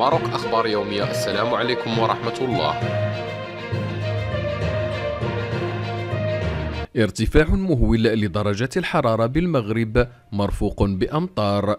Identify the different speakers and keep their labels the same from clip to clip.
Speaker 1: ماروك أخبار يومية السلام عليكم ورحمة الله ارتفاع مهول لدرجة الحرارة بالمغرب مرفوق بأمطار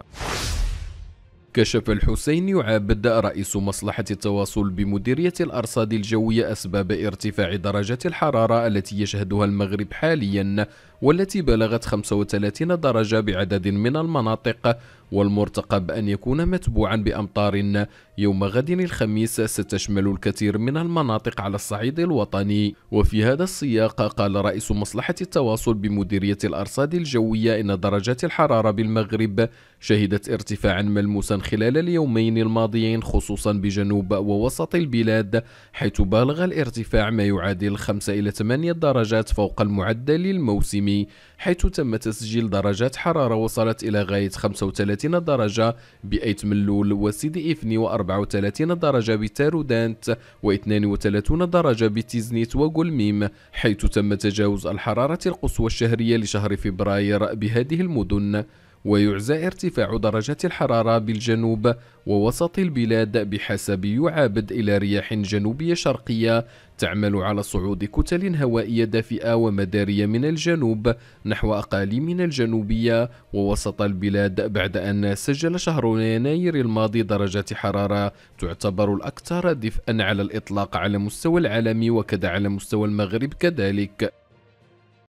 Speaker 1: كشف الحسين عابد رئيس مصلحة التواصل بمديرية الأرصاد الجوية أسباب ارتفاع درجة الحرارة التي يشهدها المغرب حاليا والتي بلغت 35 درجة بعدد من المناطق والمرتقب أن يكون متبوعا بأمطار يوم غد الخميس ستشمل الكثير من المناطق على الصعيد الوطني وفي هذا السياق قال رئيس مصلحة التواصل بمديرية الأرصاد الجوية إن درجات الحرارة بالمغرب شهدت ارتفاعا ملموسا خلال اليومين الماضيين خصوصا بجنوب ووسط البلاد حيث بالغ الارتفاع ما يعادل 5 إلى 8 درجات فوق المعدل الموسمي حيث تم تسجيل درجات حرارة وصلت إلى غاية 35 34 درجة بأيت ملول وسيدي إفني و34 درجة بتارودانت و32 درجة بتيزنيت وقلميم حيث تم تجاوز الحرارة القصوى الشهرية لشهر فبراير بهذه المدن ويعزى ارتفاع درجات الحرارة بالجنوب ووسط البلاد بحسب يعابد إلى رياح جنوبية شرقية تعمل على صعود كتل هوائية دافئة ومدارية من الجنوب نحو أقاليمنا الجنوبية ووسط البلاد بعد أن سجل شهر يناير الماضي درجة حرارة تعتبر الأكثر دفئا على الإطلاق على مستوى العالم وكذا على مستوى المغرب كذلك